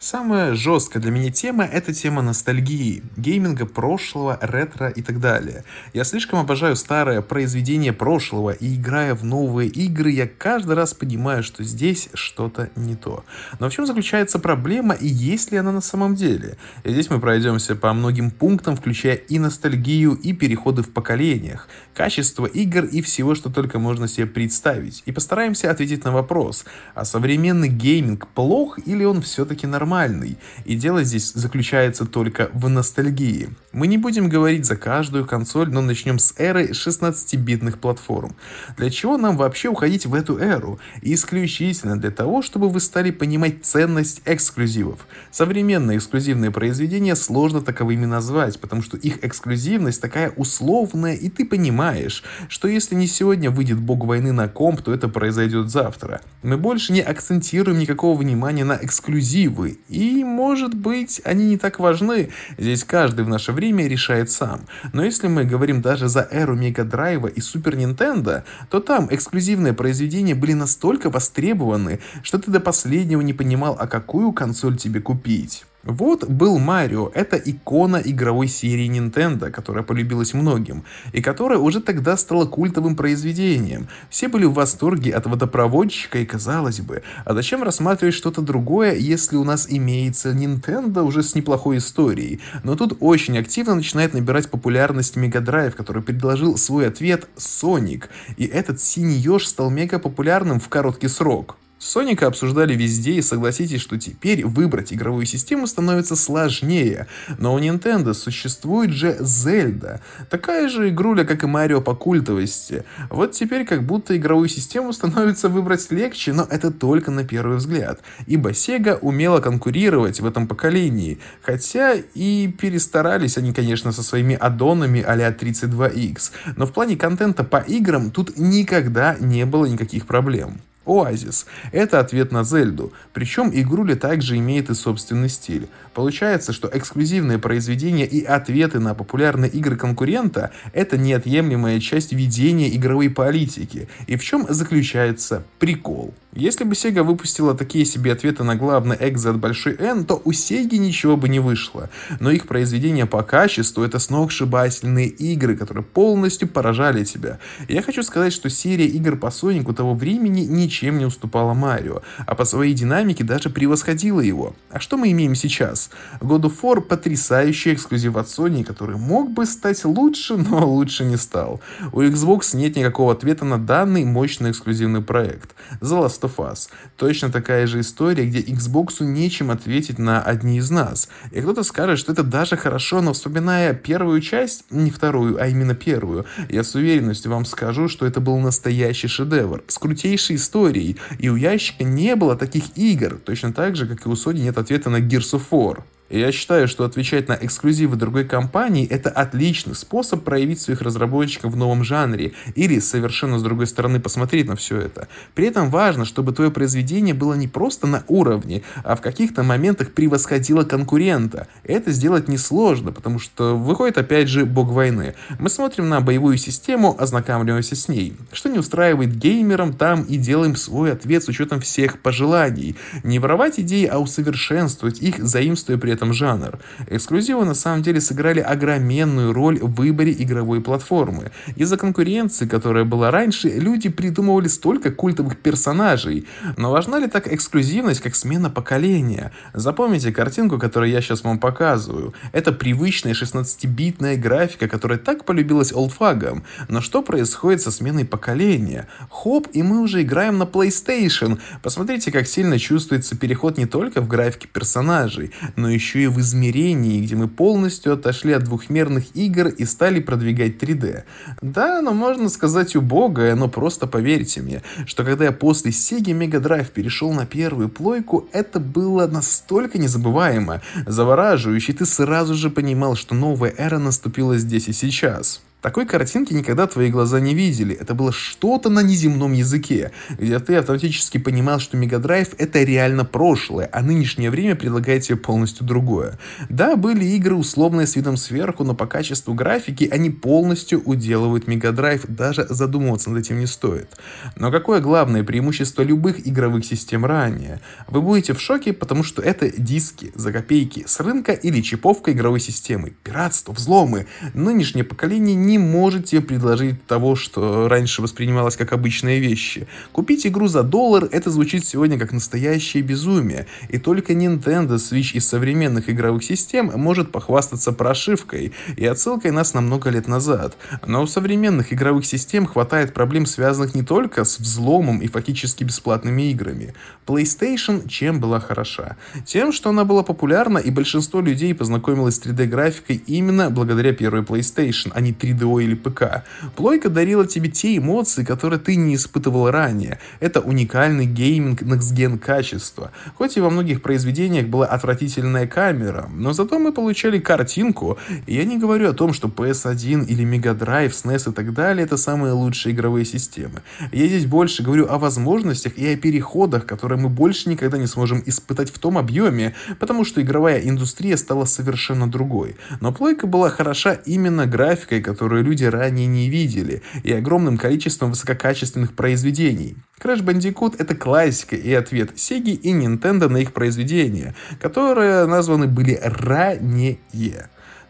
Самая жесткая для меня тема — это тема ностальгии, гейминга прошлого, ретро и так далее. Я слишком обожаю старое произведение прошлого, и играя в новые игры, я каждый раз понимаю, что здесь что-то не то. Но в чем заключается проблема и есть ли она на самом деле? И здесь мы пройдемся по многим пунктам, включая и ностальгию, и переходы в поколениях, качество игр и всего, что только можно себе представить. И постараемся ответить на вопрос, а современный гейминг плох или он все-таки нормальный? нормальный, и дело здесь заключается только в ностальгии. Мы не будем говорить за каждую консоль, но начнем с эры 16-битных платформ. Для чего нам вообще уходить в эту эру? Исключительно для того, чтобы вы стали понимать ценность эксклюзивов. Современные эксклюзивные произведения сложно таковыми назвать, потому что их эксклюзивность такая условная, и ты понимаешь, что если не сегодня выйдет бог войны на комп, то это произойдет завтра. Мы больше не акцентируем никакого внимания на эксклюзивы и, может быть, они не так важны. Здесь каждый в наше время решает сам. Но если мы говорим даже за эру Мега Драйва и Супер Нинтендо, то там эксклюзивные произведения были настолько востребованы, что ты до последнего не понимал, а какую консоль тебе купить. Вот был Марио, это икона игровой серии Nintendo, которая полюбилась многим, и которая уже тогда стала культовым произведением. Все были в восторге от водопроводчика, и казалось бы, а зачем рассматривать что-то другое, если у нас имеется Nintendo уже с неплохой историей? Но тут очень активно начинает набирать популярность Mega Drive, который предложил свой ответ Sonic, и этот синий еж стал мега популярным в короткий срок. Соника обсуждали везде и согласитесь, что теперь выбрать игровую систему становится сложнее. Но у Nintendo существует же Зельда, такая же игруля, как и Марио по культовости. Вот теперь как будто игровую систему становится выбрать легче, но это только на первый взгляд. Ибо Sega умела конкурировать в этом поколении, хотя и перестарались они, конечно, со своими аддонами а-ля 32X, но в плане контента по играм тут никогда не было никаких проблем. Оазис. Это ответ на Зельду. Причем игруля также имеет и собственный стиль. Получается, что эксклюзивные произведения и ответы на популярные игры конкурента — это неотъемлемая часть ведения игровой политики. И в чем заключается прикол? Если бы Sega выпустила такие себе ответы на главный экзо большой N, то у Sega ничего бы не вышло. Но их произведения по качеству это сногсшибательные игры, которые полностью поражали тебя. Я хочу сказать, что серия игр по Сонику того времени ничем не уступала Марио, а по своей динамике даже превосходила его. А что мы имеем сейчас? God of War потрясающий эксклюзив от Sony, который мог бы стать лучше, но лучше не стал. У Xbox нет никакого ответа на данный мощный эксклюзивный проект. The Last of Us. Точно такая же история, где Xbox нечем ответить на одни из нас. И кто-то скажет, что это даже хорошо, но вспоминая первую часть, не вторую, а именно первую, я с уверенностью вам скажу, что это был настоящий шедевр с крутейшей историей, и у ящика не было таких игр, точно так же, как и у Sony нет ответа на Gears of War. Я считаю, что отвечать на эксклюзивы другой компании – это отличный способ проявить своих разработчиков в новом жанре или совершенно с другой стороны посмотреть на все это. При этом важно, чтобы твое произведение было не просто на уровне, а в каких-то моментах превосходило конкурента. Это сделать несложно, потому что выходит опять же бог войны. Мы смотрим на боевую систему, ознакомливаемся с ней. Что не устраивает геймерам там и делаем свой ответ с учетом всех пожеланий. Не воровать идеи, а усовершенствовать их, заимствуя при этом жанр. Эксклюзивы на самом деле сыграли огроменную роль в выборе игровой платформы. Из-за конкуренции, которая была раньше, люди придумывали столько культовых персонажей. Но важна ли так эксклюзивность, как смена поколения? Запомните картинку, которую я сейчас вам показываю. Это привычная 16-битная графика, которая так полюбилась олдфагам. Но что происходит со сменой поколения? Хоп, и мы уже играем на PlayStation. Посмотрите, как сильно чувствуется переход не только в графике персонажей, но еще еще и в измерении, где мы полностью отошли от двухмерных игр и стали продвигать 3D. Да, но можно сказать убогое, но просто поверьте мне, что когда я после Sega Mega Drive перешел на первую плойку, это было настолько незабываемо, завораживающе, и ты сразу же понимал, что новая эра наступила здесь и сейчас. Такой картинки никогда твои глаза не видели. Это было что-то на неземном языке, где ты автоматически понимал, что Мегадрайв — это реально прошлое, а нынешнее время предлагает тебе полностью другое. Да, были игры условные с видом сверху, но по качеству графики они полностью уделывают Мегадрайв, даже задумываться над этим не стоит. Но какое главное преимущество любых игровых систем ранее? Вы будете в шоке, потому что это диски за копейки с рынка или чиповка игровой системы. Пиратство, взломы. Нынешнее поколение не можете предложить того, что раньше воспринималось как обычные вещи. Купить игру за доллар – это звучит сегодня как настоящее безумие, и только Nintendo Switch из современных игровых систем может похвастаться прошивкой и отсылкой нас на много лет назад. Но у современных игровых систем хватает проблем, связанных не только с взломом и фактически бесплатными играми. PlayStation чем была хороша? Тем, что она была популярна, и большинство людей познакомилось с 3D-графикой именно благодаря первой PlayStation, а не 3D ВИДО или ПК. Плойка дарила тебе те эмоции, которые ты не испытывал ранее. Это уникальный гейминг next качества. Хоть и во многих произведениях была отвратительная камера, но зато мы получали картинку. И я не говорю о том, что PS1 или Mega Drive, SNES и так далее это самые лучшие игровые системы. Я здесь больше говорю о возможностях и о переходах, которые мы больше никогда не сможем испытать в том объеме, потому что игровая индустрия стала совершенно другой. Но плойка была хороша именно графикой, которую которые люди ранее не видели, и огромным количеством высококачественных произведений. Crash Bandicoot — это классика и ответ Sega и Nintendo на их произведения, которые названы были ранее.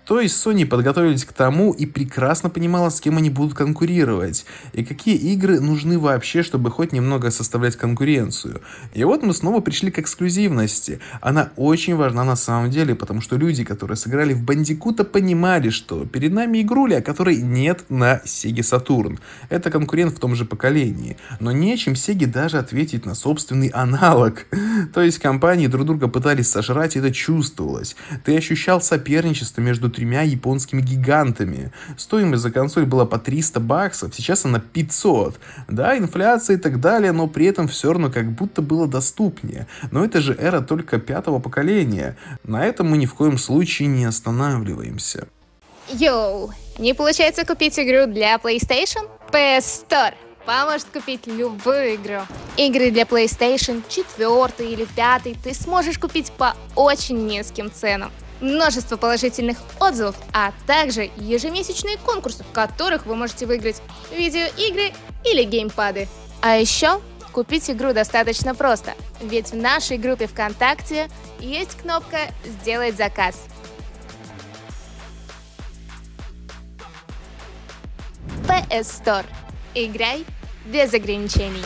То есть Sony подготовились к тому и прекрасно понимала, с кем они будут конкурировать, и какие игры нужны вообще, чтобы хоть немного составлять конкуренцию. И вот мы снова пришли к эксклюзивности. Она очень важна на самом деле, потому что люди, которые сыграли в Бандикута, понимали, что перед нами игруля, которой нет на Sega Saturn. Это конкурент в том же поколении. Но нечем Sega даже ответить на собственный аналог. То есть компании друг друга пытались сожрать, и это чувствовалось. Ты ощущал соперничество между тремя японскими гигантами. Стоимость за консоль была по 300 баксов, сейчас она 500. Да, инфляция и так далее, но при этом все равно как будто было доступнее. Но это же эра только пятого поколения. На этом мы ни в коем случае не останавливаемся. Йоу, не получается купить игру для PlayStation? PS Store поможет купить любую игру. Игры для PlayStation 4 или 5 ты сможешь купить по очень низким ценам множество положительных отзывов, а также ежемесячные конкурсы, в которых вы можете выиграть видеоигры или геймпады. А еще купить игру достаточно просто, ведь в нашей группе ВКонтакте есть кнопка «Сделать заказ». PS Store. Играй без ограничений.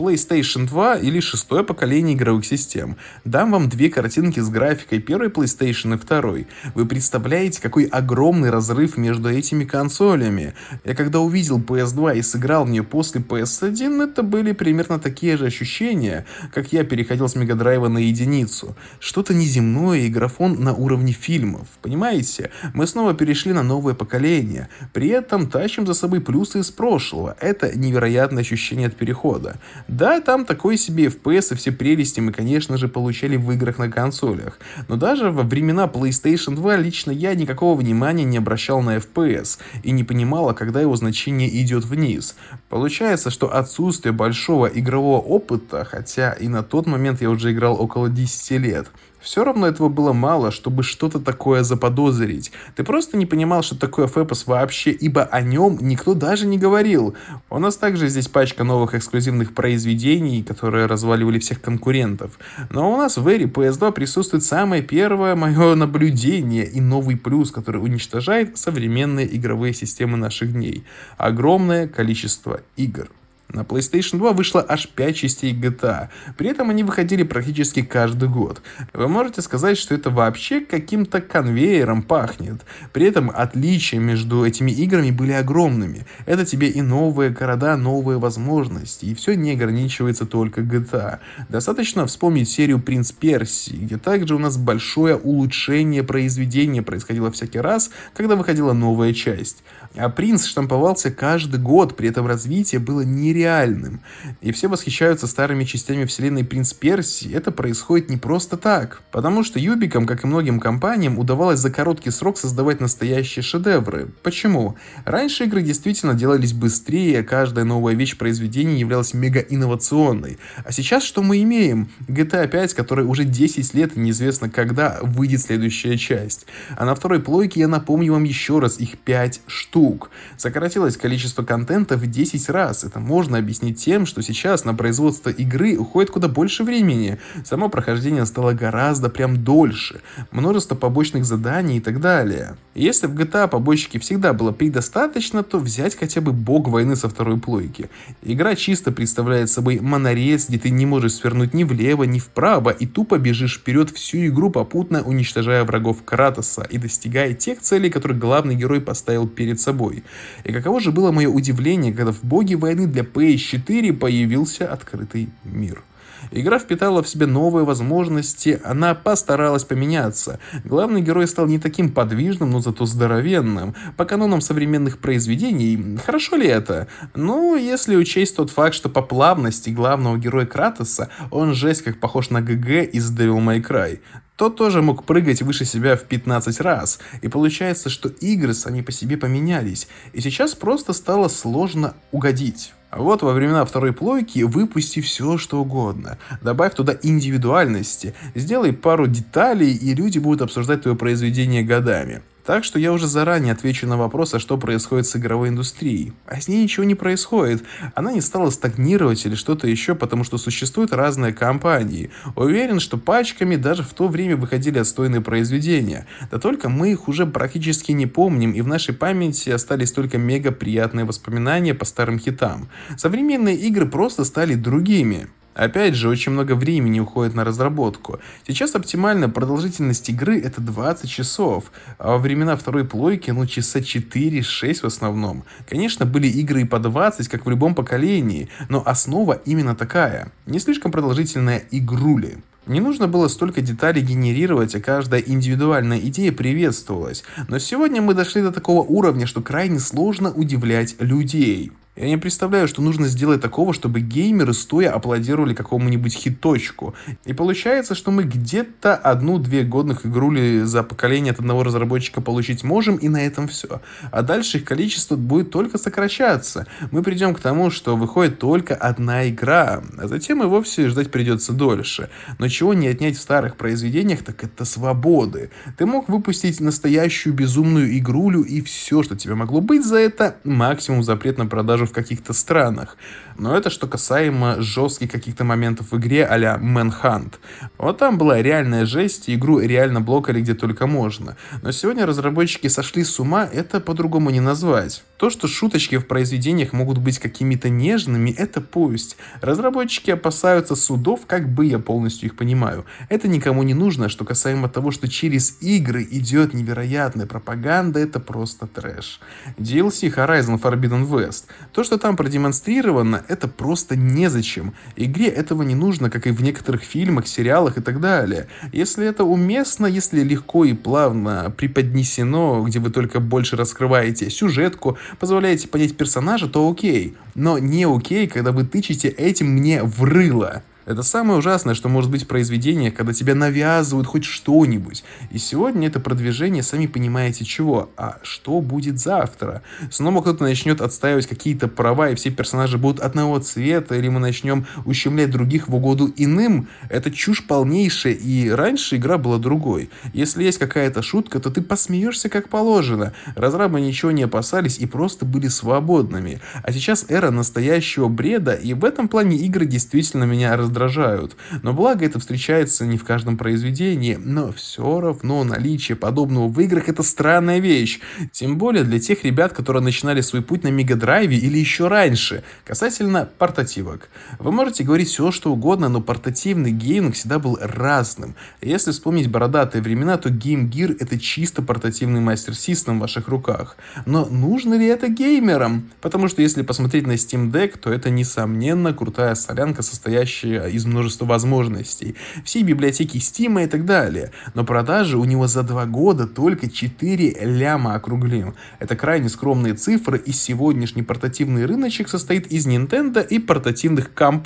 PlayStation 2 или шестое поколение игровых систем. Дам вам две картинки с графикой первой PlayStation и второй. Вы представляете, какой огромный разрыв между этими консолями? Я когда увидел PS2 и сыграл в нее после PS1, это были примерно такие же ощущения, как я переходил с Мегадрайва на единицу. Что-то неземное и графон на уровне фильмов. Понимаете? Мы снова перешли на новое поколение. При этом тащим за собой плюсы из прошлого. Это невероятное ощущение от перехода. Да, там такой себе FPS и все прелести мы, конечно же, получали в играх на консолях, но даже во времена PlayStation 2 лично я никакого внимания не обращал на FPS и не понимала, когда его значение идет вниз. Получается, что отсутствие большого игрового опыта, хотя и на тот момент я уже играл около 10 лет, все равно этого было мало, чтобы что-то такое заподозрить. Ты просто не понимал, что такое Фэпос вообще, ибо о нем никто даже не говорил. У нас также здесь пачка новых эксклюзивных произведений, которые разваливали всех конкурентов. Но у нас в эре PS2 присутствует самое первое мое наблюдение и новый плюс, который уничтожает современные игровые системы наших дней. Огромное количество игр. На PlayStation 2 вышло аж 5 частей GTA, при этом они выходили практически каждый год. Вы можете сказать, что это вообще каким-то конвейером пахнет. При этом отличия между этими играми были огромными. Это тебе и новые города, новые возможности, и все не ограничивается только GTA. Достаточно вспомнить серию «Принц Перси, где также у нас большое улучшение произведения происходило всякий раз, когда выходила новая часть. А «Принц» штамповался каждый год, при этом развитие было нереально нереальным. И все восхищаются старыми частями вселенной Принц Перси. Это происходит не просто так. Потому что Юбикам, как и многим компаниям, удавалось за короткий срок создавать настоящие шедевры. Почему? Раньше игры действительно делались быстрее, каждая новая вещь произведения являлась мега-инновационной. А сейчас что мы имеем? GTA 5, который уже 10 лет и неизвестно когда выйдет следующая часть. А на второй плойке, я напомню вам еще раз, их 5 штук. Сократилось количество контента в 10 раз. Это можно можно объяснить тем, что сейчас на производство игры уходит куда больше времени. Само прохождение стало гораздо прям дольше. Множество побочных заданий и так далее. Если в GTA побочки всегда было предостаточно, то взять хотя бы бог войны со второй плойки. Игра чисто представляет собой монорез, где ты не можешь свернуть ни влево, ни вправо, и тупо бежишь вперед всю игру, попутно уничтожая врагов Кратоса и достигая тех целей, которые главный герой поставил перед собой. И каково же было мое удивление, когда в боге войны для PS PS4 появился открытый мир. Игра впитала в себя новые возможности, она постаралась поменяться. Главный герой стал не таким подвижным, но зато здоровенным. По канонам современных произведений, хорошо ли это? Ну, если учесть тот факт, что по плавности главного героя Кратоса, он жесть как похож на ГГ из Devil May Cry тот тоже мог прыгать выше себя в 15 раз. И получается, что игры сами по себе поменялись, и сейчас просто стало сложно угодить. Вот во времена второй плойки выпусти все, что угодно. Добавь туда индивидуальности. Сделай пару деталей, и люди будут обсуждать твое произведение годами. Так что я уже заранее отвечу на вопрос, а что происходит с игровой индустрией. А с ней ничего не происходит. Она не стала стагнировать или что-то еще, потому что существуют разные компании. Уверен, что пачками даже в то время выходили отстойные произведения. Да только мы их уже практически не помним, и в нашей памяти остались только мега приятные воспоминания по старым хитам. Современные игры просто стали другими. Опять же, очень много времени уходит на разработку. Сейчас оптимальная продолжительность игры это 20 часов, а во времена второй плойки, ну, часа 4-6 в основном. Конечно, были игры и по 20, как в любом поколении, но основа именно такая. Не слишком продолжительная игрули. Не нужно было столько деталей генерировать, а каждая индивидуальная идея приветствовалась. Но сегодня мы дошли до такого уровня, что крайне сложно удивлять людей. Я не представляю, что нужно сделать такого, чтобы геймеры стоя аплодировали какому-нибудь хиточку. И получается, что мы где-то одну-две годных игрули за поколение от одного разработчика получить можем, и на этом все. А дальше их количество будет только сокращаться. Мы придем к тому, что выходит только одна игра, а затем и вовсе ждать придется дольше. Но чего не отнять в старых произведениях, так это свободы. Ты мог выпустить настоящую безумную игрулю, и все, что тебе могло быть за это, максимум запрет на продажу в каких-то странах. Но это что касаемо жестких каких-то моментов в игре а-ля Manhunt. Вот там была реальная жесть, и игру реально блокали где только можно. Но сегодня разработчики сошли с ума, это по-другому не назвать. То, что шуточки в произведениях могут быть какими-то нежными, это пусть. Разработчики опасаются судов, как бы я полностью их понимаю. Это никому не нужно, что касаемо того, что через игры идет невероятная пропаганда, это просто трэш. DLC Horizon Forbidden West. То, что там продемонстрировано, это просто незачем. Игре этого не нужно, как и в некоторых фильмах, сериалах и так далее. Если это уместно, если легко и плавно преподнесено, где вы только больше раскрываете сюжетку, позволяете понять персонажа, то окей. Но не окей, когда вы тычете этим мне в рыло. Это самое ужасное, что может быть произведение, когда тебя навязывают хоть что-нибудь. И сегодня это продвижение, сами понимаете чего. А что будет завтра? Снова кто-то начнет отстаивать какие-то права, и все персонажи будут одного цвета, или мы начнем ущемлять других в угоду иным. Это чушь полнейшая, и раньше игра была другой. Если есть какая-то шутка, то ты посмеешься как положено. Разрабы ничего не опасались и просто были свободными. А сейчас эра настоящего бреда, и в этом плане игры действительно меня раздражают раздражают. Но благо это встречается не в каждом произведении, но все равно наличие подобного в играх это странная вещь. Тем более для тех ребят, которые начинали свой путь на Мегадрайве или еще раньше. Касательно портативок. Вы можете говорить все, что угодно, но портативный гейминг всегда был разным. Если вспомнить бородатые времена, то Game Gear это чисто портативный мастер System в ваших руках. Но нужно ли это геймерам? Потому что если посмотреть на Steam Deck, то это несомненно крутая солянка, состоящая продажи из множества возможностей, всей библиотеки Steam и так далее. Но продажи у него за два года только 4 ляма округлим. Это крайне скромные цифры, и сегодняшний портативный рыночек состоит из Nintendo и портативных компов.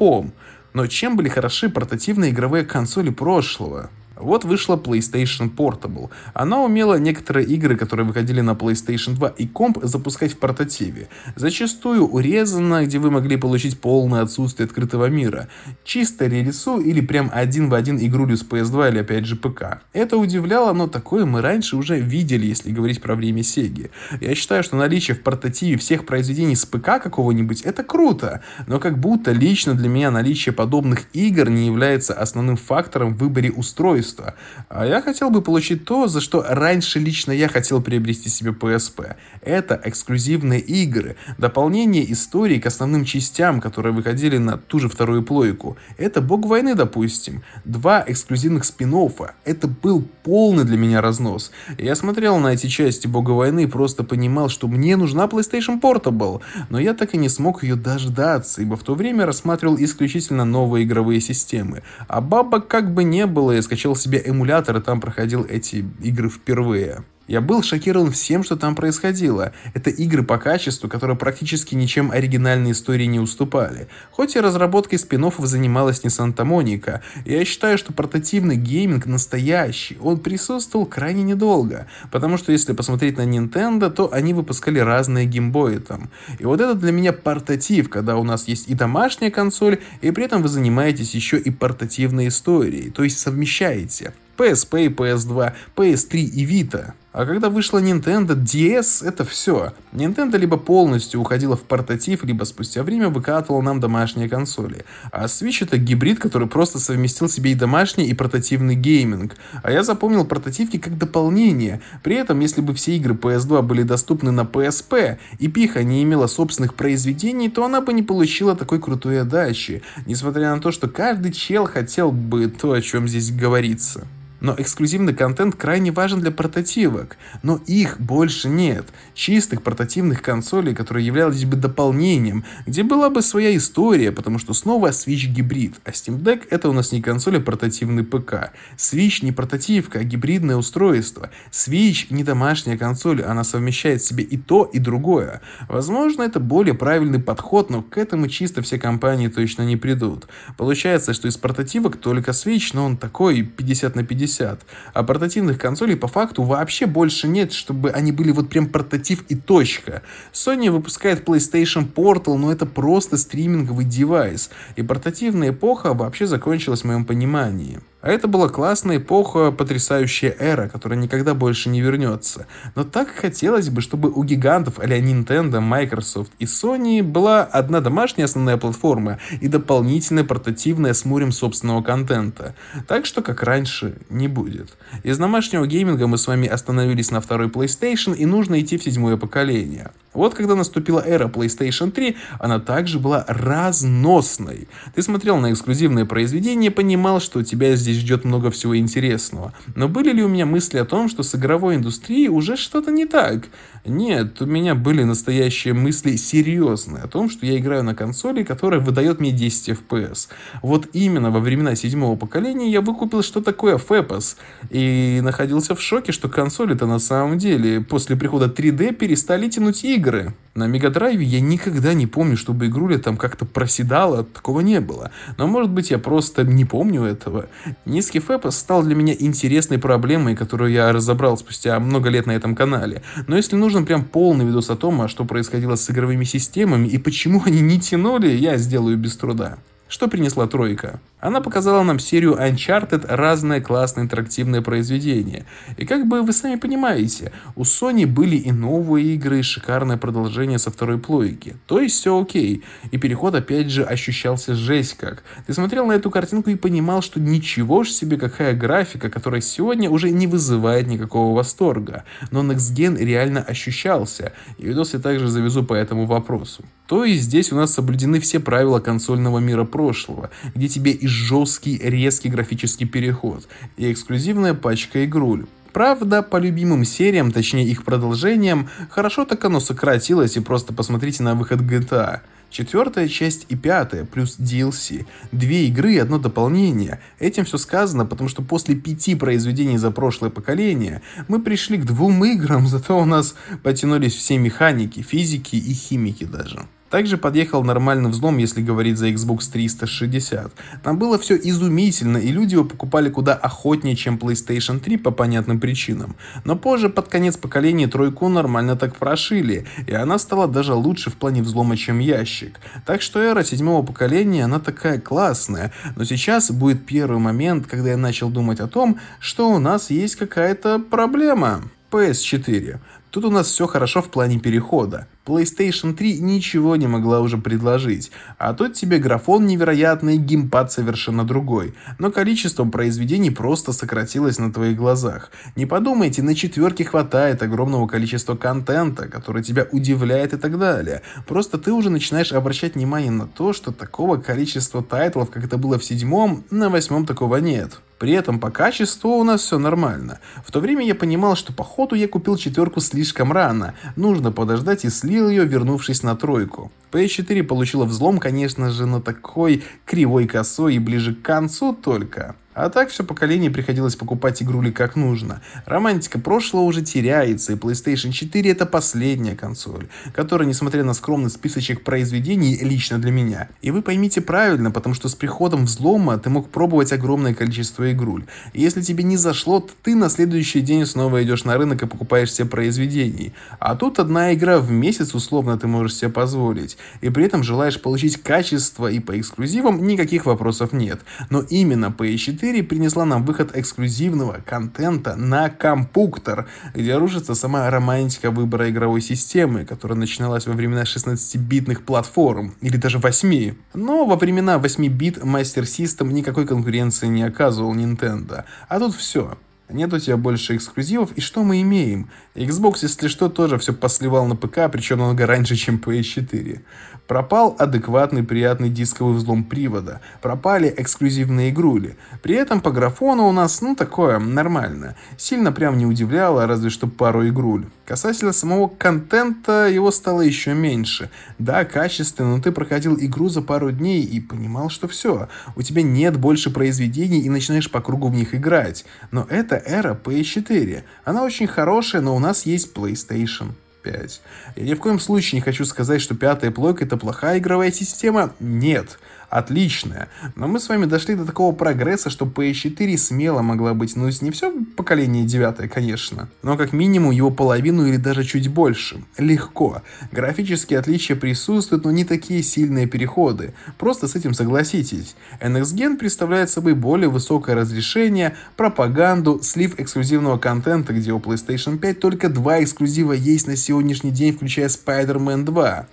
Но чем были хороши портативные игровые консоли прошлого? Вот вышла PlayStation Portable. Она умела некоторые игры, которые выходили на PlayStation 2 и комп, запускать в портативе. Зачастую урезанно, где вы могли получить полное отсутствие открытого мира. Чисто релису или прям один в один игрулю с PS2 или опять же ПК. Это удивляло, но такое мы раньше уже видели, если говорить про время Сеги. Я считаю, что наличие в портативе всех произведений с ПК какого-нибудь это круто, но как будто лично для меня наличие подобных игр не является основным фактором в выборе устройства Христа. А я хотел бы получить то, за что раньше лично я хотел приобрести себе PSP. Это эксклюзивные игры, дополнение истории к основным частям, которые выходили на ту же вторую плойку. Это Бог войны, допустим. Два эксклюзивных спин -оффа. Это был полный для меня разнос. Я смотрел на эти части Бога войны и просто понимал, что мне нужна PlayStation Portable, но я так и не смог ее дождаться, ибо в то время рассматривал исключительно новые игровые системы. А бабок как бы не было, я скачал себе эмулятор, и там проходил эти игры впервые. Я был шокирован всем, что там происходило. Это игры по качеству, которые практически ничем оригинальной истории не уступали. Хоть и разработкой спин занималась не Санта-Моника, я считаю, что портативный гейминг настоящий. Он присутствовал крайне недолго, потому что если посмотреть на Nintendo, то они выпускали разные геймбои там. И вот это для меня портатив, когда у нас есть и домашняя консоль, и при этом вы занимаетесь еще и портативной историей, то есть совмещаете. PSP, PS2, PS3 и Vita. А когда вышла Nintendo DS, это все. Nintendo либо полностью уходила в портатив, либо спустя время выкатывала нам домашние консоли. А Switch это гибрид, который просто совместил себе и домашний, и портативный гейминг. А я запомнил портативки как дополнение. При этом, если бы все игры PS2 были доступны на PSP, и пиха не имела собственных произведений, то она бы не получила такой крутой отдачи. Несмотря на то, что каждый чел хотел бы то, о чем здесь говорится. Но эксклюзивный контент крайне важен для портативок, но их больше нет. Чистых портативных консолей, которые являлись бы дополнением, где была бы своя история, потому что снова Switch гибрид, а Steam Deck это у нас не консоль, а портативный ПК. Switch не портативка, а гибридное устройство. Switch не домашняя консоль, она совмещает в себе и то, и другое. Возможно, это более правильный подход, но к этому чисто все компании точно не придут. Получается, что из портативок только Switch, но он такой 50 на 50 360. А портативных консолей по факту вообще больше нет, чтобы они были вот прям портатив и точка. Sony выпускает PlayStation Portal, но это просто стриминговый девайс. И портативная эпоха вообще закончилась в моем понимании. А это была классная эпоха, потрясающая эра, которая никогда больше не вернется. Но так хотелось бы, чтобы у гигантов а-ля Nintendo, Microsoft и Sony была одна домашняя основная платформа и дополнительная портативная с морем собственного контента. Так что, как раньше, не будет. Из домашнего гейминга мы с вами остановились на второй PlayStation и нужно идти в седьмое поколение. Вот когда наступила эра PlayStation 3, она также была разносной. Ты смотрел на эксклюзивные произведения, понимал, что у тебя здесь здесь ждет много всего интересного. Но были ли у меня мысли о том, что с игровой индустрией уже что-то не так? Нет, у меня были настоящие мысли серьезные о том, что я играю на консоли, которая выдает мне 10 FPS. Вот именно во времена седьмого поколения я выкупил, что такое FPS, и находился в шоке, что консоли-то на самом деле после прихода 3D перестали тянуть игры. На Мегадрайве я никогда не помню, чтобы игруля там как-то проседала, такого не было. Но может быть я просто не помню этого. Низкий фэпос стал для меня интересной проблемой, которую я разобрал спустя много лет на этом канале. Но если нужен прям полный видос о том, а что происходило с игровыми системами и почему они не тянули, я сделаю без труда. Что принесла тройка? Она показала нам серию Uncharted разное классное интерактивное произведение. И как бы вы сами понимаете, у Sony были и новые игры, и шикарное продолжение со второй плойки. То есть все окей. И переход опять же ощущался жесть как. Ты смотрел на эту картинку и понимал, что ничего ж себе какая графика, которая сегодня уже не вызывает никакого восторга. Но Next Gen реально ощущался. И видос я также завезу по этому вопросу. То есть здесь у нас соблюдены все правила консольного мира про прошлого, где тебе и жесткий резкий графический переход, и эксклюзивная пачка игруль. Правда, по любимым сериям, точнее их продолжениям, хорошо так оно сократилось, и просто посмотрите на выход GTA. А. Четвертая часть и пятая, плюс DLC. Две игры и одно дополнение. Этим все сказано, потому что после пяти произведений за прошлое поколение мы пришли к двум играм, зато у нас потянулись все механики, физики и химики даже. Также подъехал нормальный взлом, если говорить за Xbox 360. Там было все изумительно, и люди его покупали куда охотнее, чем PlayStation 3 по понятным причинам. Но позже, под конец поколения, тройку нормально так прошили, и она стала даже лучше в плане взлома, чем ящик. Так что эра седьмого поколения, она такая классная. Но сейчас будет первый момент, когда я начал думать о том, что у нас есть какая-то проблема. PS4. Тут у нас все хорошо в плане перехода. PlayStation 3 ничего не могла уже предложить, а тут тебе графон невероятный, геймпад совершенно другой, но количество произведений просто сократилось на твоих глазах. Не подумайте, на четверке хватает огромного количества контента, который тебя удивляет и так далее, просто ты уже начинаешь обращать внимание на то, что такого количества тайтлов, как это было в седьмом, на восьмом такого нет. При этом по качеству у нас все нормально. В то время я понимал, что походу я купил четверку слишком рано, нужно подождать и следить обновил ее, вернувшись на тройку. PS4 получила взлом, конечно же, на такой кривой косой и ближе к концу только. А так все поколение приходилось покупать игрули как нужно. Романтика прошлого уже теряется, и PlayStation 4 это последняя консоль, которая, несмотря на скромный списочек произведений, лично для меня. И вы поймите правильно, потому что с приходом взлома ты мог пробовать огромное количество игруль. И если тебе не зашло, то ты на следующий день снова идешь на рынок и покупаешь все произведения. А тут одна игра в месяц условно ты можешь себе позволить. И при этом желаешь получить качество и по эксклюзивам никаких вопросов нет. Но именно PS4 4 принесла нам выход эксклюзивного контента на компуктор, где рушится сама романтика выбора игровой системы, которая начиналась во времена 16-битных платформ, или даже 8. Но во времена 8-бит Master System никакой конкуренции не оказывал Nintendo. А тут все. Нет у тебя больше эксклюзивов, и что мы имеем? Xbox, если что, тоже все посливал на ПК, причем намного раньше, чем PS4. Пропал адекватный приятный дисковый взлом привода, пропали эксклюзивные игрули. При этом по графону у нас, ну такое, нормально. Сильно прям не удивляло, разве что пару игруль. Касательно самого контента, его стало еще меньше. Да, качественно, но ты проходил игру за пару дней и понимал, что все, у тебя нет больше произведений и начинаешь по кругу в них играть. Но это это эра PS4. Она очень хорошая, но у нас есть PlayStation. 5. Я ни в коем случае не хочу сказать, что пятая плойка это плохая игровая система. Нет отличная. Но мы с вами дошли до такого прогресса, что PS4 смело могла быть, ну, не все поколение девятое, конечно, но как минимум его половину или даже чуть больше. Легко. Графические отличия присутствуют, но не такие сильные переходы. Просто с этим согласитесь. NX Gen представляет собой более высокое разрешение, пропаганду, слив эксклюзивного контента, где у PlayStation 5 только два эксклюзива есть на сегодняшний день, включая Spider-Man 2.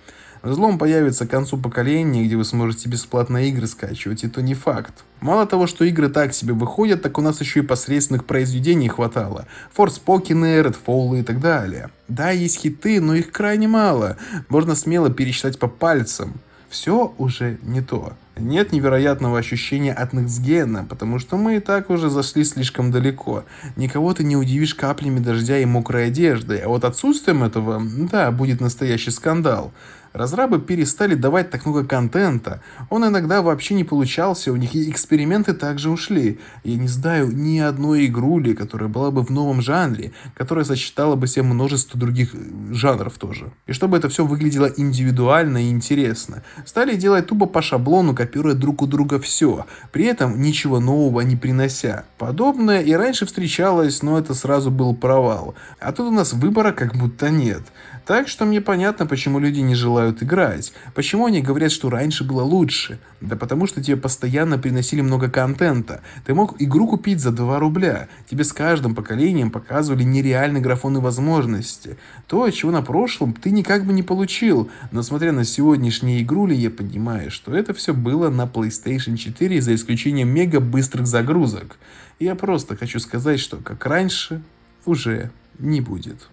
Злом появится к концу поколения, где вы сможете бесплатно игры скачивать, и то не факт. Мало того, что игры так себе выходят, так у нас еще и посредственных произведений хватало. Форспокены, Redfall и так далее. Да, есть хиты, но их крайне мало. Можно смело пересчитать по пальцам. Все уже не то. Нет невероятного ощущения от Нексгена, потому что мы и так уже зашли слишком далеко. Никого ты не удивишь каплями дождя и мокрой одежды, а вот отсутствием этого, да, будет настоящий скандал. Разрабы перестали давать так много контента. Он иногда вообще не получался, у них и эксперименты также ушли. Я не знаю ни одной игрули, которая была бы в новом жанре, которая сочетала бы себе множество других э, жанров тоже. И чтобы это все выглядело индивидуально и интересно. Стали делать тупо по шаблону, копируя друг у друга все, при этом ничего нового не принося. Подобное и раньше встречалось, но это сразу был провал. А тут у нас выбора как будто нет. Так что мне понятно, почему люди не желают желают играть. Почему они говорят, что раньше было лучше? Да потому что тебе постоянно приносили много контента. Ты мог игру купить за 2 рубля. Тебе с каждым поколением показывали нереальные графоны возможности. То, чего на прошлом ты никак бы не получил. Но смотря на сегодняшние игрули, я понимаю, что это все было на PlayStation 4 за исключением мега быстрых загрузок. Я просто хочу сказать, что как раньше уже не будет.